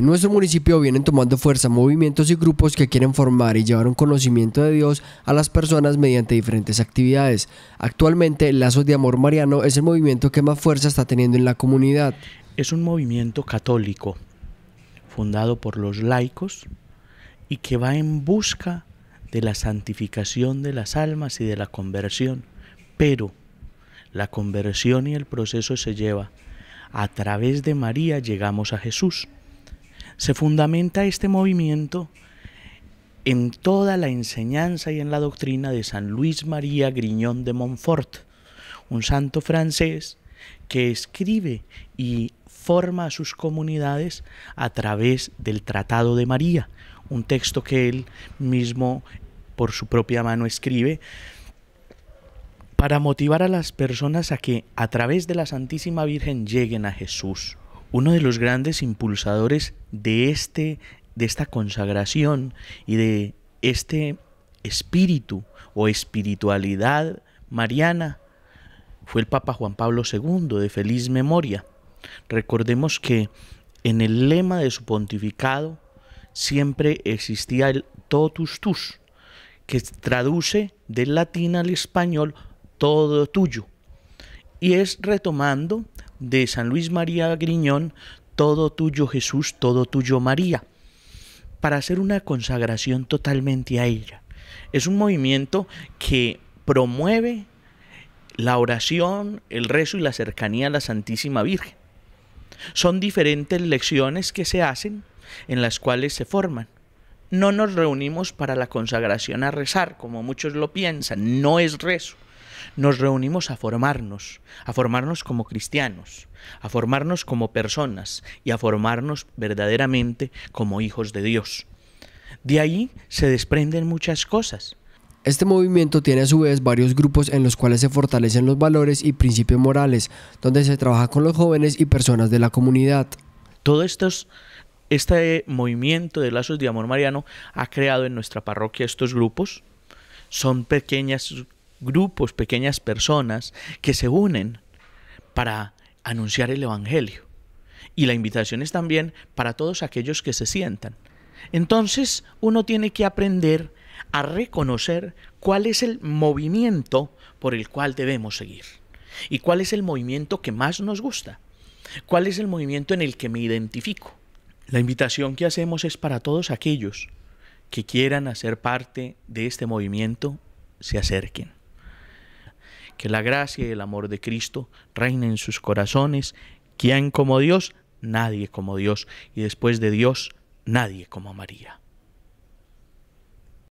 En nuestro municipio vienen tomando fuerza movimientos y grupos que quieren formar y llevar un conocimiento de Dios a las personas mediante diferentes actividades. Actualmente, Lazos de Amor Mariano es el movimiento que más fuerza está teniendo en la comunidad. Es un movimiento católico fundado por los laicos y que va en busca de la santificación de las almas y de la conversión. Pero la conversión y el proceso se lleva a través de María llegamos a Jesús. Se fundamenta este movimiento en toda la enseñanza y en la doctrina de San Luis María Griñón de Montfort, un santo francés que escribe y forma a sus comunidades a través del Tratado de María, un texto que él mismo por su propia mano escribe para motivar a las personas a que a través de la Santísima Virgen lleguen a Jesús uno de los grandes impulsadores de, este, de esta consagración y de este espíritu o espiritualidad mariana fue el Papa Juan Pablo II, de feliz memoria. Recordemos que en el lema de su pontificado siempre existía el totus tus, que traduce del latín al español todo tuyo. Y es retomando de San Luis María Griñón, Todo tuyo Jesús, todo tuyo María, para hacer una consagración totalmente a ella. Es un movimiento que promueve la oración, el rezo y la cercanía a la Santísima Virgen. Son diferentes lecciones que se hacen en las cuales se forman. No nos reunimos para la consagración a rezar, como muchos lo piensan, no es rezo nos reunimos a formarnos, a formarnos como cristianos, a formarnos como personas y a formarnos verdaderamente como hijos de Dios. De ahí se desprenden muchas cosas. Este movimiento tiene a su vez varios grupos en los cuales se fortalecen los valores y principios morales, donde se trabaja con los jóvenes y personas de la comunidad. Todo este movimiento de lazos de amor mariano ha creado en nuestra parroquia estos grupos. Son pequeñas grupos, pequeñas personas que se unen para anunciar el Evangelio. Y la invitación es también para todos aquellos que se sientan. Entonces uno tiene que aprender a reconocer cuál es el movimiento por el cual debemos seguir y cuál es el movimiento que más nos gusta, cuál es el movimiento en el que me identifico. La invitación que hacemos es para todos aquellos que quieran hacer parte de este movimiento, se acerquen. Que la gracia y el amor de Cristo reinen en sus corazones. Quien como Dios? Nadie como Dios. Y después de Dios, nadie como María.